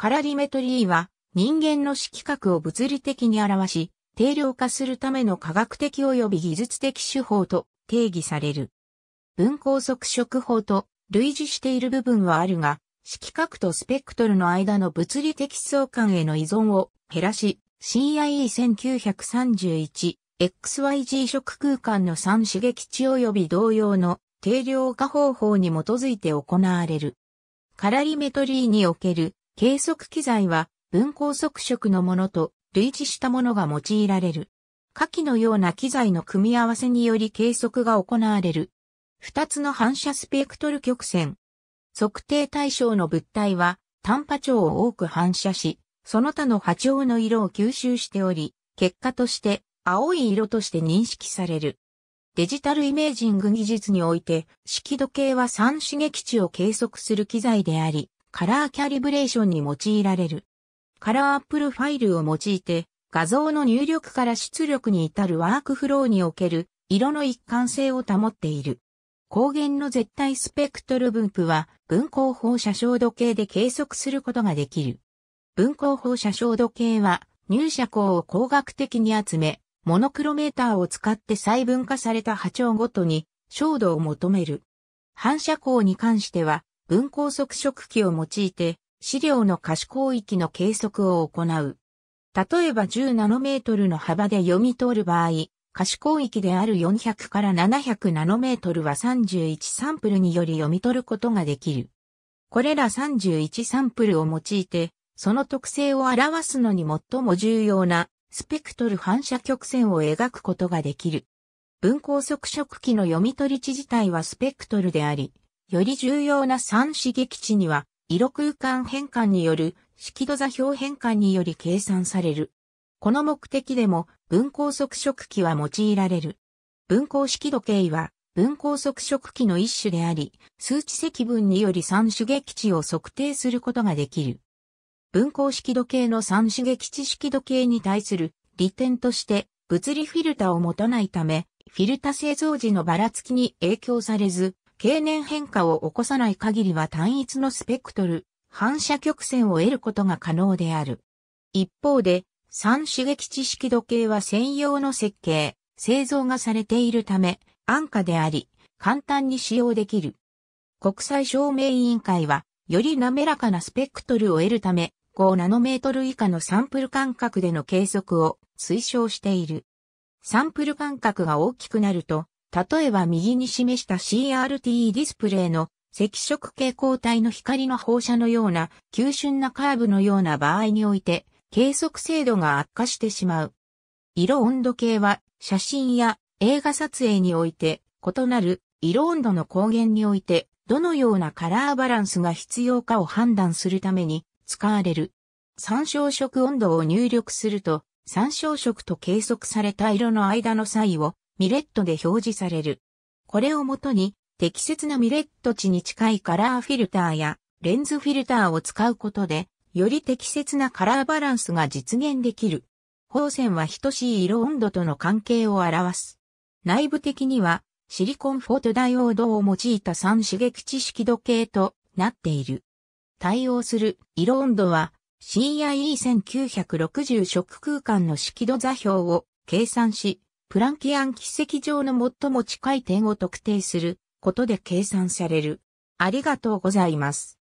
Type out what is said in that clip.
カラリメトリーは人間の色覚を物理的に表し、定量化するための科学的及び技術的手法と定義される。分光測色法と類似している部分はあるが、色覚とスペクトルの間の物理的相関への依存を減らし、CIE1931、XYG 色空間の3刺激値及び同様の定量化方法に基づいて行われる。カラリメトリーにおける計測機材は分光測色のものと類似したものが用いられる。下記のような機材の組み合わせにより計測が行われる。二つの反射スペクトル曲線。測定対象の物体は単波長を多く反射し、その他の波長の色を吸収しており、結果として青い色として認識される。デジタルイメージング技術において、色度計は3刺激値を計測する機材であり、カラーキャリブレーションに用いられる。カラープロファイルを用いて、画像の入力から出力に至るワークフローにおける色の一貫性を保っている。光源の絶対スペクトル分布は分光放射照度計で計測することができる。分光放射照度計は入射光を光学的に集め、モノクロメーターを使って細分化された波長ごとに照度を求める。反射光に関しては分光測色器を用いて、資料の可視光域の計測を行う。例えば10ナノメートルの幅で読み取る場合、可視光域である400から700ナノメートルは31サンプルにより読み取ることができる。これら31サンプルを用いて、その特性を表すのに最も重要なスペクトル反射曲線を描くことができる。分光測色器の読み取り値自体はスペクトルであり、より重要な三刺激値には、色空間変換による色度座標変換により計算される。この目的でも分光測色器は用いられる。分光式度計は分光測色器の一種であり、数値積分により三刺激値を測定することができる。分光式度計の三刺激値式度計に対する利点として物理フィルタを持たないため、フィルタ製造時のばらつきに影響されず、経年変化を起こさない限りは単一のスペクトル、反射曲線を得ることが可能である。一方で、三刺激知識時計は専用の設計、製造がされているため、安価であり、簡単に使用できる。国際照明委員会は、より滑らかなスペクトルを得るため、5ナノメートル以下のサンプル間隔での計測を推奨している。サンプル間隔が大きくなると、例えば右に示した CRT ディスプレイの赤色蛍光体の光の放射のような急峻なカーブのような場合において計測精度が悪化してしまう。色温度計は写真や映画撮影において異なる色温度の光源においてどのようなカラーバランスが必要かを判断するために使われる。参照色温度を入力すると参照色と計測された色の間の差異をミレットで表示される。これをもとに、適切なミレット値に近いカラーフィルターやレンズフィルターを使うことで、より適切なカラーバランスが実現できる。光線は等しい色温度との関係を表す。内部的にはシリコンフォートダイオードを用いた三刺激知識時計となっている。対応する色温度は CIE1960 色空間の色度座標を計算し、プランキアン奇跡上の最も近い点を特定することで計算される。ありがとうございます。